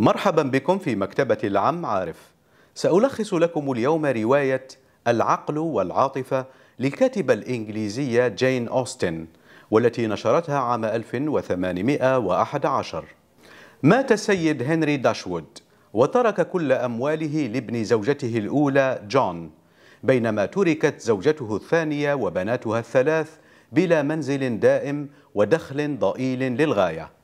مرحبا بكم في مكتبة العم عارف سألخص لكم اليوم رواية العقل والعاطفة للكاتبة الإنجليزية جين أوستن والتي نشرتها عام 1811 مات السيد هنري داشوود وترك كل أمواله لابن زوجته الأولى جون بينما تركت زوجته الثانية وبناتها الثلاث بلا منزل دائم ودخل ضئيل للغاية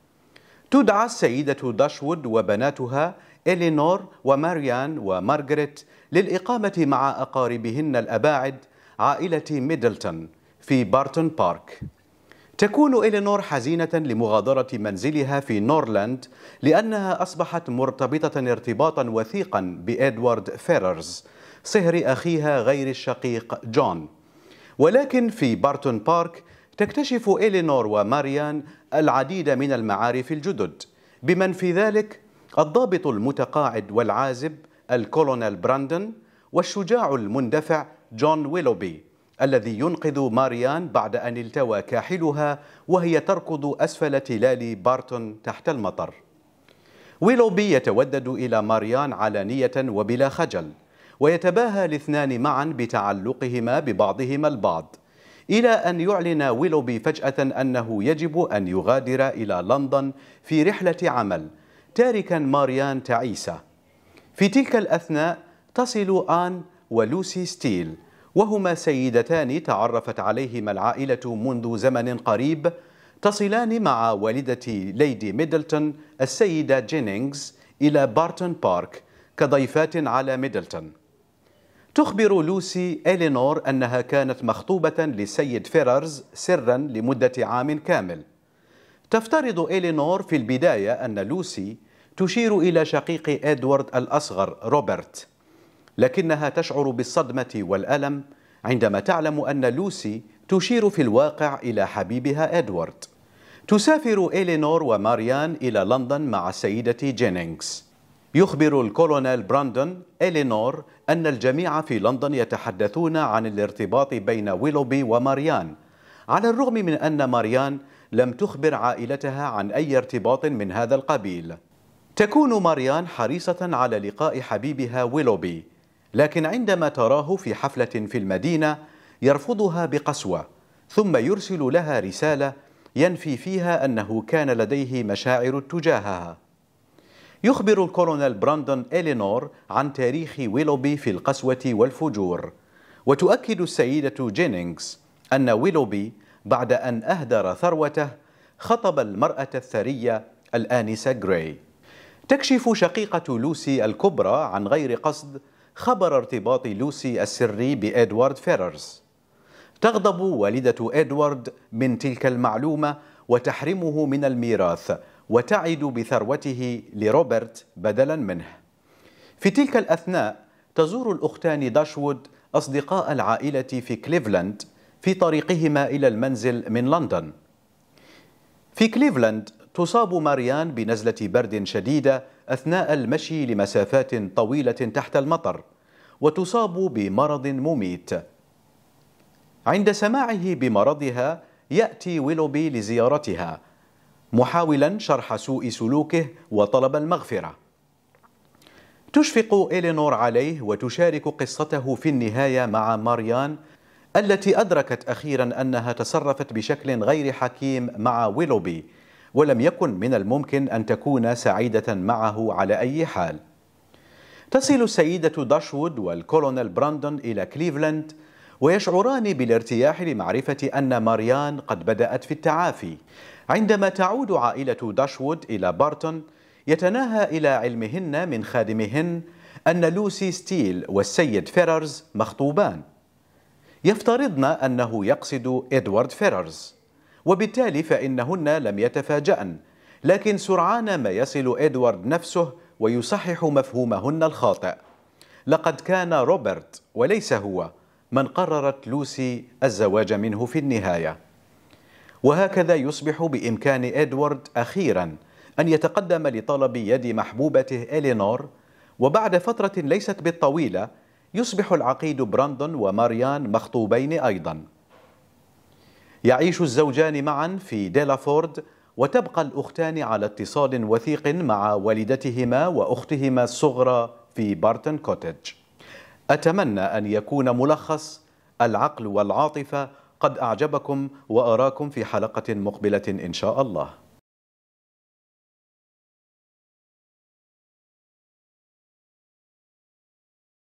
تدعى السيدة داشوود وبناتها إلينور وماريان ومارغريت للإقامة مع أقاربهن الأباعد عائلة ميدلتون في بارتون بارك تكون إلينور حزينة لمغادرة منزلها في نورلاند لأنها أصبحت مرتبطة ارتباطا وثيقا بإدوارد فيررز صهر أخيها غير الشقيق جون ولكن في بارتون بارك تكتشف إلينور وماريان العديد من المعارف الجدد بمن في ذلك الضابط المتقاعد والعازب الكولونيل براندن والشجاع المندفع جون ويلوبي الذي ينقذ ماريان بعد أن التوى كاحلها وهي تركض أسفل تلال بارتون تحت المطر ويلوبي يتودد إلى ماريان علانية وبلا خجل ويتباهى الاثنان معا بتعلقهما ببعضهما البعض إلى أن يعلن ويلوبي فجأة أنه يجب أن يغادر إلى لندن في رحلة عمل تاركا ماريان تعيسة في تلك الأثناء تصل آن ولوسي ستيل وهما سيدتان تعرفت عليهما العائلة منذ زمن قريب تصلان مع والدة ليدي ميدلتون السيدة جينينغز إلى بارتون بارك كضيفات على ميدلتون تخبر لوسي إلينور أنها كانت مخطوبة للسيد فيررز سرا لمدة عام كامل تفترض إلينور في البداية أن لوسي تشير إلى شقيق إدوارد الأصغر روبرت لكنها تشعر بالصدمة والألم عندما تعلم أن لوسي تشير في الواقع إلى حبيبها إدوارد تسافر إلينور وماريان إلى لندن مع السيدة جينينغز يخبر الكولونيل براندون إلينور أن الجميع في لندن يتحدثون عن الارتباط بين ويلوبي وماريان على الرغم من أن ماريان لم تخبر عائلتها عن أي ارتباط من هذا القبيل تكون ماريان حريصة على لقاء حبيبها ويلوبي لكن عندما تراه في حفلة في المدينة يرفضها بقسوة ثم يرسل لها رسالة ينفي فيها أنه كان لديه مشاعر تجاهها يخبر الكولونيل براندون إلينور عن تاريخ ويلوبي في القسوة والفجور وتؤكد السيدة جينينغز أن ويلوبي بعد أن أهدر ثروته خطب المرأة الثرية الآنسة جراي تكشف شقيقة لوسي الكبرى عن غير قصد خبر ارتباط لوسي السري بإدوارد فيررز تغضب والدة إدوارد من تلك المعلومة وتحرمه من الميراث وتعد بثروته لروبرت بدلا منه في تلك الأثناء تزور الأختان داشوود أصدقاء العائلة في كليفلاند في طريقهما إلى المنزل من لندن في كليفلاند تصاب ماريان بنزلة برد شديدة أثناء المشي لمسافات طويلة تحت المطر وتصاب بمرض مميت عند سماعه بمرضها يأتي ويلوبي لزيارتها محاولا شرح سوء سلوكه وطلب المغفرة تشفق إلينور عليه وتشارك قصته في النهاية مع ماريان التي أدركت أخيرا أنها تصرفت بشكل غير حكيم مع ويلوبي ولم يكن من الممكن أن تكون سعيدة معه على أي حال تصل السيدة داشوود والكولونيل براندون إلى كليفلاند ويشعران بالارتياح لمعرفة أن ماريان قد بدأت في التعافي عندما تعود عائلة داشوود إلى بارتون يتناهى إلى علمهن من خادمهن أن لوسي ستيل والسيد فيررز مخطوبان يفترضن أنه يقصد إدوارد فيررز وبالتالي فإنهن لم يتفاجأن لكن سرعان ما يصل إدوارد نفسه ويصحح مفهومهن الخاطئ لقد كان روبرت وليس هو من قررت لوسي الزواج منه في النهايه وهكذا يصبح بامكان ادوارد اخيرا ان يتقدم لطلب يد محبوبته الينور وبعد فتره ليست بالطويله يصبح العقيد براندون وماريان مخطوبين ايضا يعيش الزوجان معا في ديلافورد وتبقى الأختان على اتصال وثيق مع والدتهما وأختهما الصغرى في بارتن كوتيج أتمنى أن يكون ملخص العقل والعاطفة قد أعجبكم وأراكم في حلقة مقبلة إن شاء الله